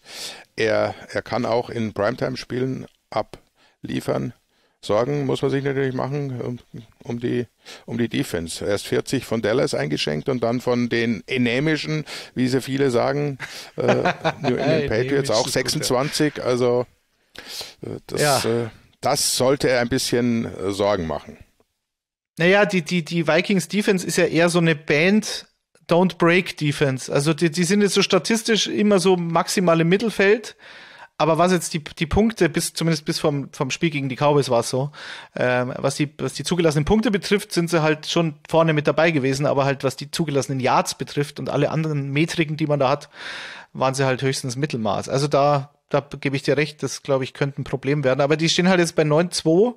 Er, er kann auch in Primetime-Spielen abliefern. Sorgen muss man sich natürlich machen um, ähm, um, die, um die Defense. Erst 40 von Dallas eingeschenkt und dann von den enemischen, wie sie viele sagen, äh, New England Patriots auch 26. Gut, ja. Also äh, das, ja. äh, das sollte ein bisschen äh, Sorgen machen. Naja, die, die, die Vikings Defense ist ja eher so eine Band Don't Break Defense. Also die, die sind jetzt so statistisch immer so maximal im Mittelfeld. Aber was jetzt die, die Punkte, bis zumindest bis vom, vom Spiel gegen die Cowboys war es so, ähm, was, die, was die zugelassenen Punkte betrifft, sind sie halt schon vorne mit dabei gewesen, aber halt was die zugelassenen Yards betrifft und alle anderen Metriken, die man da hat, waren sie halt höchstens Mittelmaß. Also da, da gebe ich dir recht, das glaube ich könnte ein Problem werden. Aber die stehen halt jetzt bei 9-2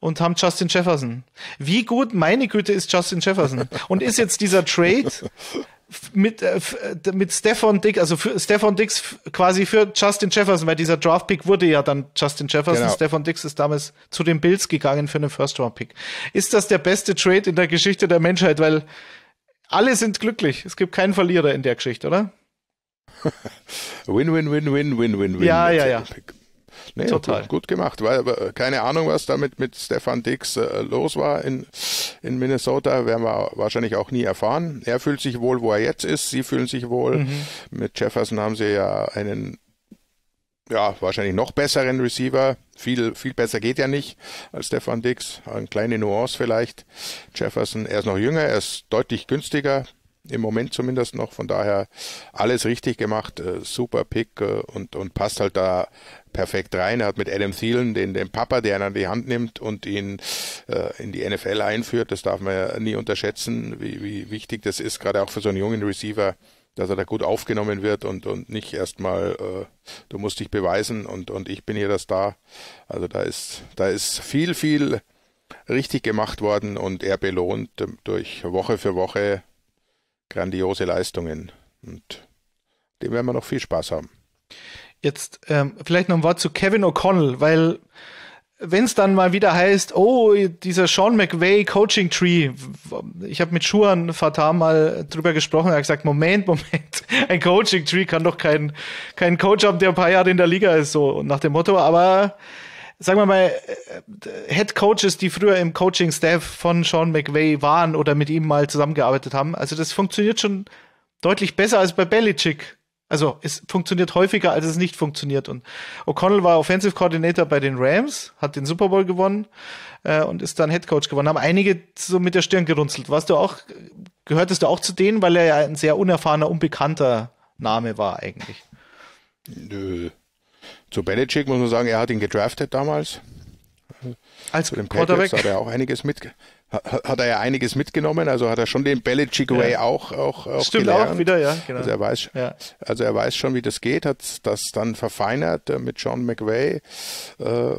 und haben Justin Jefferson. Wie gut, meine Güte, ist Justin Jefferson? Und ist jetzt dieser Trade mit, äh, äh mit Stefan Dick, also für Stefan Dix quasi für Justin Jefferson, weil dieser Draft-Pick wurde ja dann Justin Jefferson. Genau. Stefan Dix ist damals zu den Bills gegangen für einen First-Round-Pick. Ist das der beste Trade in der Geschichte der Menschheit? Weil alle sind glücklich. Es gibt keinen Verlierer in der Geschichte, oder? Win, win, win, win, win, win, win. Ja, ja, ja. Pick. Nee, Total. Gut, gut, gemacht, weil äh, keine Ahnung, was damit mit Stefan Dix äh, los war in, in Minnesota, werden wir wahrscheinlich auch nie erfahren. Er fühlt sich wohl, wo er jetzt ist, sie fühlen sich wohl. Mhm. Mit Jefferson haben sie ja einen ja, wahrscheinlich noch besseren Receiver. Viel, viel besser geht ja nicht als Stefan Dix. Eine kleine Nuance vielleicht. Jefferson, er ist noch jünger, er ist deutlich günstiger. Im Moment zumindest noch. Von daher alles richtig gemacht. Äh, super Pick äh, und, und passt halt da perfekt rein. Er hat mit Adam Thielen den, den Papa, der ihn an die Hand nimmt und ihn äh, in die NFL einführt. Das darf man ja nie unterschätzen, wie, wie wichtig das ist, gerade auch für so einen jungen Receiver, dass er da gut aufgenommen wird und, und nicht erstmal, äh, du musst dich beweisen und, und ich bin hier das da. Also da ist, da ist viel, viel richtig gemacht worden und er belohnt ähm, durch Woche für Woche grandiose Leistungen. Und dem werden wir noch viel Spaß haben. Jetzt ähm, vielleicht noch ein Wort zu Kevin O'Connell, weil wenn es dann mal wieder heißt, oh, dieser Sean McVay Coaching Tree, ich habe mit Schuhan Fatah mal drüber gesprochen, er hat gesagt, Moment, Moment, ein Coaching Tree kann doch keinen kein Coach haben, der ein paar Jahre in der Liga ist, so nach dem Motto, aber sagen wir mal, äh, Head Coaches, die früher im Coaching Staff von Sean McVay waren oder mit ihm mal zusammengearbeitet haben, also das funktioniert schon deutlich besser als bei Belichick also es funktioniert häufiger, als es nicht funktioniert. Und O'Connell war Offensive Coordinator bei den Rams, hat den Super Bowl gewonnen äh, und ist dann Head Coach geworden. Haben einige so mit der Stirn gerunzelt. Warst du auch, gehörtest du auch zu denen, weil er ja ein sehr unerfahrener, unbekannter Name war eigentlich? Nö. Zu Belichick muss man sagen, er hat ihn gedraftet damals. Als Quarterback. hat er auch einiges mitgebracht hat er ja einiges mitgenommen, also hat er schon den Belichick Way ja. auch, auch, auch Stimmt gelernt. auch wieder, ja, genau. Also er weiß, ja. also er weiß schon, wie das geht, hat das dann verfeinert äh, mit John McVay. Äh,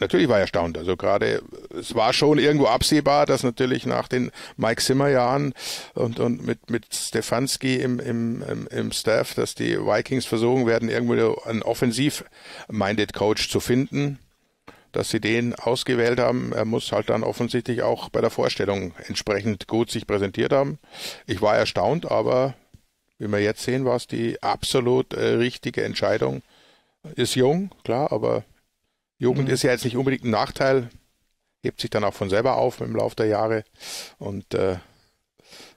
natürlich war er erstaunt, also gerade, es war schon irgendwo absehbar, dass natürlich nach den Mike Zimmer Jahren und, und mit, mit Stefanski im, im, im, im Staff, dass die Vikings versuchen werden, irgendwo einen offensiv-minded Coach zu finden dass sie den ausgewählt haben. Er muss halt dann offensichtlich auch bei der Vorstellung entsprechend gut sich präsentiert haben. Ich war erstaunt, aber wie wir jetzt sehen, war es die absolut äh, richtige Entscheidung. Ist jung, klar, aber Jugend mhm. ist ja jetzt nicht unbedingt ein Nachteil. Hebt sich dann auch von selber auf im Laufe der Jahre und äh,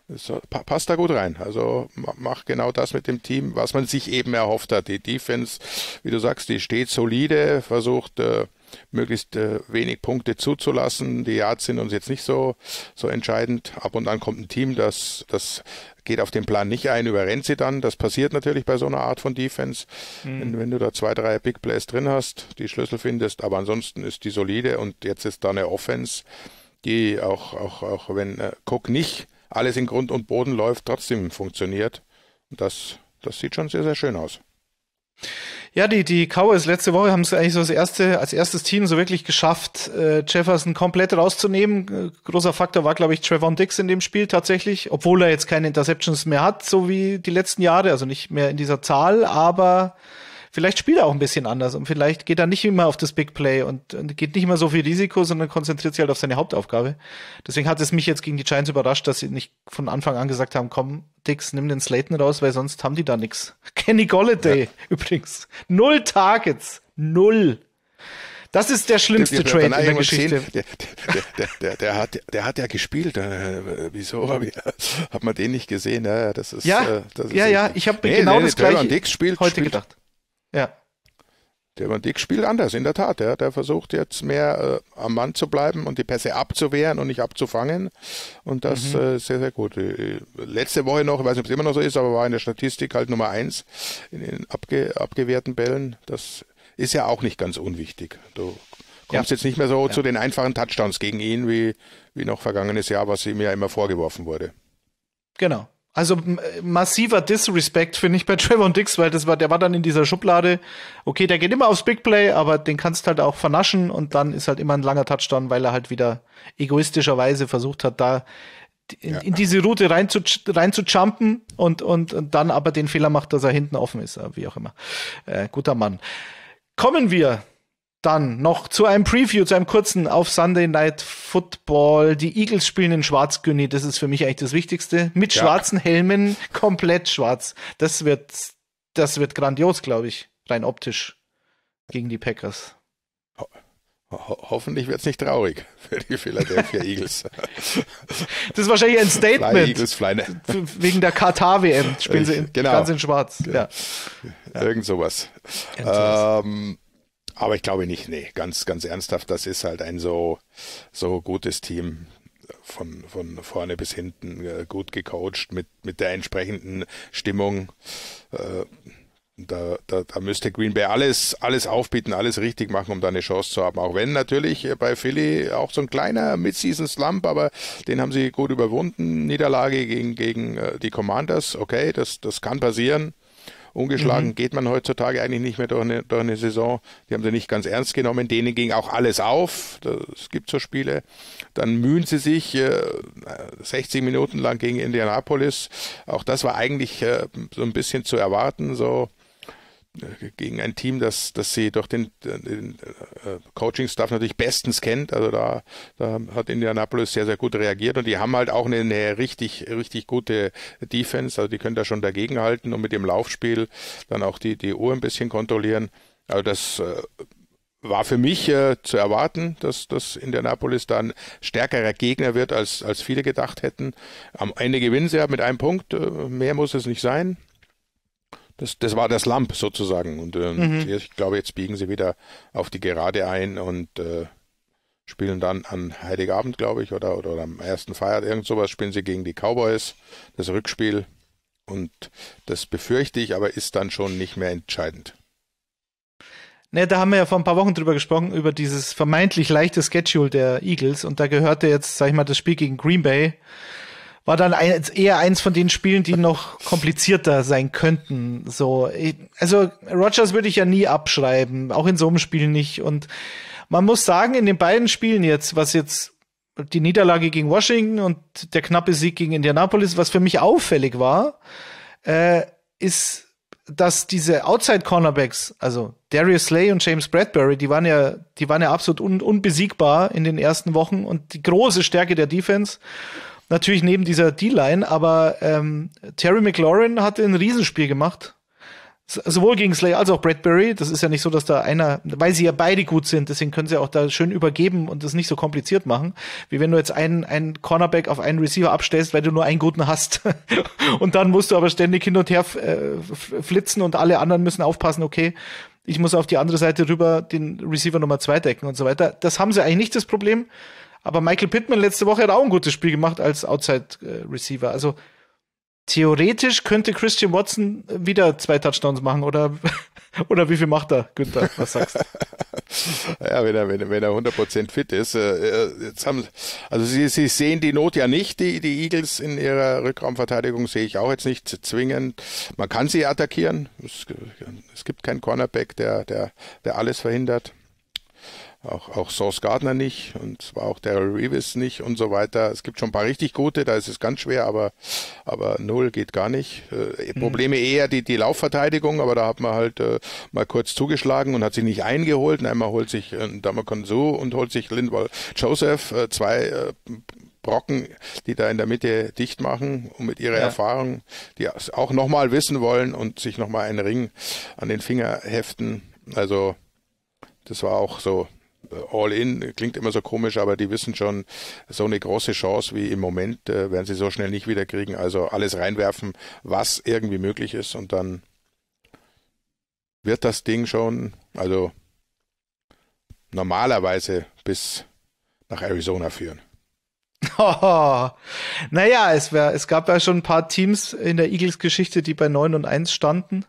so, äh, pa passt da gut rein. Also macht genau das mit dem Team, was man sich eben erhofft hat. Die Defense, wie du sagst, die steht solide, versucht äh, möglichst äh, wenig Punkte zuzulassen. Die Yards sind uns jetzt nicht so, so entscheidend. Ab und an kommt ein Team, das, das geht auf den Plan nicht ein, überrennt sie dann. Das passiert natürlich bei so einer Art von Defense, mhm. wenn, wenn, du da zwei, drei Big Plays drin hast, die Schlüssel findest. Aber ansonsten ist die solide und jetzt ist da eine Offense, die auch, auch, auch wenn äh, Cook nicht alles in Grund und Boden läuft, trotzdem funktioniert. Und das, das sieht schon sehr, sehr schön aus. Ja, die, die Cowboys letzte Woche haben es eigentlich so als, erste, als erstes Team so wirklich geschafft, äh, Jefferson komplett rauszunehmen. Äh, großer Faktor war, glaube ich, Trevon Dix in dem Spiel tatsächlich, obwohl er jetzt keine Interceptions mehr hat, so wie die letzten Jahre, also nicht mehr in dieser Zahl, aber vielleicht spielt er auch ein bisschen anders und vielleicht geht er nicht immer auf das Big Play und, und geht nicht immer so viel Risiko, sondern konzentriert sich halt auf seine Hauptaufgabe. Deswegen hat es mich jetzt gegen die Giants überrascht, dass sie nicht von Anfang an gesagt haben, komm, Dix, nimm den Slayton raus, weil sonst haben die da nix. Kenny Golladay ja. übrigens. Null Targets. Null. Das ist der schlimmste Trade in der Geschichte. Der, der, der, der, hat, der hat ja gespielt. Äh, wieso hat man den nicht gesehen? Ja, äh, das ist, ja, ja, ich habe genau das gleiche heute gedacht. Ja. Der Van Dijk spielt anders, in der Tat. Ja. Der versucht jetzt mehr äh, am Mann zu bleiben und die Pässe abzuwehren und nicht abzufangen. Und das mhm. äh, sehr, sehr gut. Äh, letzte Woche noch, ich weiß nicht, ob es immer noch so ist, aber war in der Statistik halt Nummer eins in den abge abgewehrten Bällen. Das ist ja auch nicht ganz unwichtig. Du kommst ja. jetzt nicht mehr so ja. zu den einfachen Touchdowns gegen ihn wie, wie noch vergangenes Jahr, was ihm ja immer vorgeworfen wurde. Genau. Also massiver Disrespect finde ich bei Trevor Dix, weil das war, der war dann in dieser Schublade. Okay, der geht immer aufs Big Play, aber den kannst halt auch vernaschen und dann ist halt immer ein langer Touchdown, weil er halt wieder egoistischerweise versucht hat, da in, ja. in diese Route rein zu, rein zu jumpen und, und, und dann aber den Fehler macht, dass er hinten offen ist, äh, wie auch immer. Äh, guter Mann. Kommen wir dann noch zu einem Preview, zu einem kurzen auf Sunday Night Football. Die Eagles spielen in Schwarz-Günni, das ist für mich eigentlich das Wichtigste. Mit ja. schwarzen Helmen, komplett schwarz. Das wird, das wird grandios, glaube ich, rein optisch gegen die Packers. Ho ho hoffentlich wird es nicht traurig für die Philadelphia Eagles. das ist wahrscheinlich ein Statement. Fly Eagles, Fly ne- Wegen der Katar-WM spielen sie in, genau. ganz in schwarz. Ja. Ja. Irgend sowas. Irgend sowas. Ähm, aber ich glaube nicht, nee, ganz, ganz ernsthaft, das ist halt ein so, so gutes Team äh, von, von vorne bis hinten, äh, gut gecoacht, mit, mit der entsprechenden Stimmung. Äh, da, da, da müsste Green Bay alles, alles aufbieten, alles richtig machen, um da eine Chance zu haben. Auch wenn natürlich bei Philly auch so ein kleiner Mid-Season-Slump, aber den haben sie gut überwunden. Niederlage gegen, gegen die Commanders, okay, das, das kann passieren. Ungeschlagen mhm. geht man heutzutage eigentlich nicht mehr durch eine, durch eine, Saison. Die haben sie nicht ganz ernst genommen. Denen ging auch alles auf. Es gibt so Spiele. Dann mühen sie sich äh, 60 Minuten lang gegen Indianapolis. Auch das war eigentlich äh, so ein bisschen zu erwarten. So äh, gegen ein Team, das, das sie durch den, den äh, Coaching-Staff natürlich bestens kennt. Also da, da hat Indianapolis sehr, sehr gut reagiert und die haben halt auch eine, eine richtig, richtig gute Defense. Also die können da schon dagegenhalten und mit dem Laufspiel dann auch die, die Uhr ein bisschen kontrollieren. Also das äh, war für mich äh, zu erwarten, dass, dass Indianapolis dann stärkerer Gegner wird, als, als viele gedacht hätten. Am Ende gewinnen sie ja halt mit einem Punkt. Äh, mehr muss es nicht sein das, das war das Lamp sozusagen. Und ähm, mhm. ich glaube, jetzt biegen sie wieder auf die Gerade ein und äh, spielen dann an Heiligabend, glaube ich, oder, oder am ersten Feiertag, irgend sowas, spielen sie gegen die Cowboys, das Rückspiel. Und das befürchte ich, aber ist dann schon nicht mehr entscheidend. Ne, da haben wir ja vor ein paar Wochen drüber gesprochen, über dieses vermeintlich leichte Schedule der Eagles. Und da gehörte jetzt, sag ich mal, das Spiel gegen Green Bay war dann ein, eher eins von den Spielen, die noch komplizierter sein könnten. So, also Rogers würde ich ja nie abschreiben, auch in so einem Spiel nicht. Und man muss sagen, in den beiden Spielen jetzt, was jetzt die Niederlage gegen Washington und der knappe Sieg gegen Indianapolis, was für mich auffällig war, äh, ist, dass diese Outside Cornerbacks, also Darius Slay und James Bradbury, die waren ja, die waren ja absolut un unbesiegbar in den ersten Wochen und die große Stärke der Defense. Natürlich neben dieser D-Line, aber ähm, Terry McLaurin hat ein Riesenspiel gemacht. Sowohl gegen Slay als auch Bradbury. Das ist ja nicht so, dass da einer, weil sie ja beide gut sind, deswegen können sie auch da schön übergeben und das nicht so kompliziert machen, wie wenn du jetzt einen, einen Cornerback auf einen Receiver abstellst, weil du nur einen guten hast. und dann musst du aber ständig hin und her äh, flitzen und alle anderen müssen aufpassen, okay, ich muss auf die andere Seite rüber den Receiver Nummer zwei decken und so weiter. Das haben sie eigentlich nicht das Problem. Aber Michael Pittman letzte Woche hat auch ein gutes Spiel gemacht als Outside äh, Receiver. Also theoretisch könnte Christian Watson äh, wieder zwei Touchdowns machen oder, oder wie viel macht er, Günther? Was sagst du? ja, wenn er, wenn, er, wenn er 100% fit ist. Äh, äh, jetzt haben, also sie, sie sehen die Not ja nicht, die, die Eagles in ihrer Rückraumverteidigung sehe ich auch jetzt nicht zwingend. Man kann sie attackieren. Es, es gibt keinen Cornerback, der, der, der alles verhindert auch, auch Source Gardner nicht und zwar auch Daryl Reeves nicht und so weiter. Es gibt schon ein paar richtig gute, da ist es ganz schwer, aber, aber null geht gar nicht. Äh, mhm. Probleme mhm. eher die, die Laufverteidigung, aber da hat man halt äh, mal kurz zugeschlagen und hat sich nicht eingeholt. einmal holt sich äh, Damakon Su und holt sich Lindwall Joseph, äh, zwei äh, Brocken, die da in der Mitte dicht machen und mit ihrer ja. Erfahrung, die auch nochmal wissen wollen und sich nochmal einen Ring an den Finger heften. Also das war auch so all in klingt immer so komisch, aber die wissen schon, so eine große Chance wie im Moment äh, werden sie so schnell nicht wieder kriegen. Also alles reinwerfen, was irgendwie möglich ist und dann wird das Ding schon, also normalerweise bis nach Arizona führen. Oh, naja, es, wär, es gab ja schon ein paar Teams in der Eagles-Geschichte, die bei 9 und 1 standen.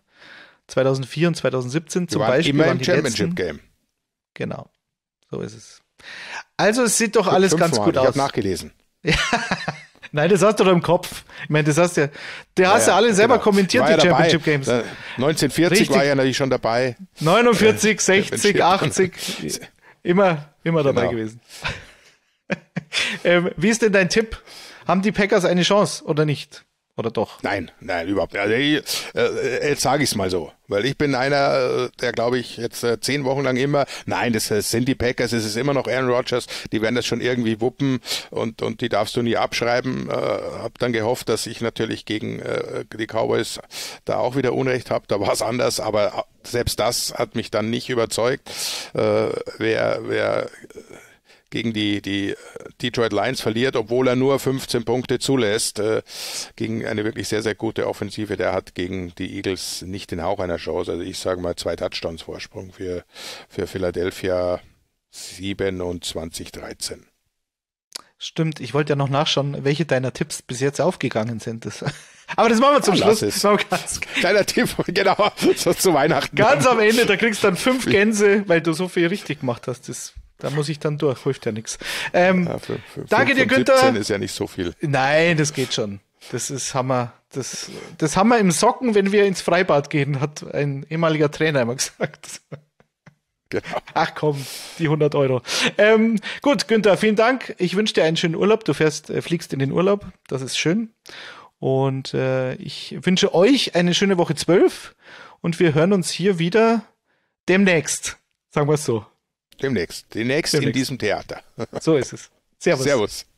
2004 und 2017 zum Beispiel. Immer im Championship-Game. Genau. So ist es. Also es sieht doch ich alles ganz Mal. gut ich aus. Ich habe nachgelesen. Ja. Nein, das hast du doch im Kopf. Ich meine, das hast du ja, der ja, hast ja, ja alle selber genau. kommentiert, die Championship dabei. Games. 1940 äh, Richtig. war ja natürlich schon dabei. 49, 60, 80. Immer, immer dabei genau. gewesen. ähm, wie ist denn dein Tipp? Haben die Packers eine Chance oder nicht? Oder doch? Nein, nein, überhaupt nicht. Also ich, äh, jetzt sage ich es mal so, weil ich bin einer, äh, der glaube ich jetzt äh, zehn Wochen lang immer, nein, das sind die Packers, es ist immer noch Aaron Rodgers, die werden das schon irgendwie wuppen und, und die darfst du nie abschreiben. Äh, hab dann gehofft, dass ich natürlich gegen äh, die Cowboys da auch wieder Unrecht habe, da war es anders, aber selbst das hat mich dann nicht überzeugt. Äh, wer, wer gegen die, die äh, Detroit Lions verliert, obwohl er nur 15 Punkte zulässt, äh, gegen eine wirklich sehr, sehr gute Offensive. Der hat gegen die Eagles nicht den Hauch einer Chance. Also ich sage mal zwei Touchdowns Vorsprung für, für Philadelphia 27, 13. Stimmt, ich wollte ja noch nachschauen, welche deiner Tipps bis jetzt aufgegangen sind. Das, aber das machen wir zum Schluss. Es. ganz, Kleiner Tipp, genau, so zu Weihnachten. Ganz am Ende, da kriegst du dann fünf Gänse, weil du so viel richtig gemacht hast. Das da muss ich dann durch, hilft ja nichts. Ähm, ja, danke dir, Günther. 17 ist ja nicht so viel. Nein, das geht schon. Das ist Hammer. Das, das haben wir im Socken, wenn wir ins Freibad gehen, hat ein ehemaliger Trainer immer gesagt. Genau. Ach komm, die 100 Euro. Ähm, gut, Günther, vielen Dank. Ich wünsche dir einen schönen Urlaub. Du fährst, äh, fliegst in den Urlaub. Das ist schön. Und äh, ich wünsche euch eine schöne Woche 12 und wir hören uns hier wieder demnächst. Sagen wir es so. Demnächst. Demnächst, Demnächst. in diesem Theater. So ist es. Servus. Servus.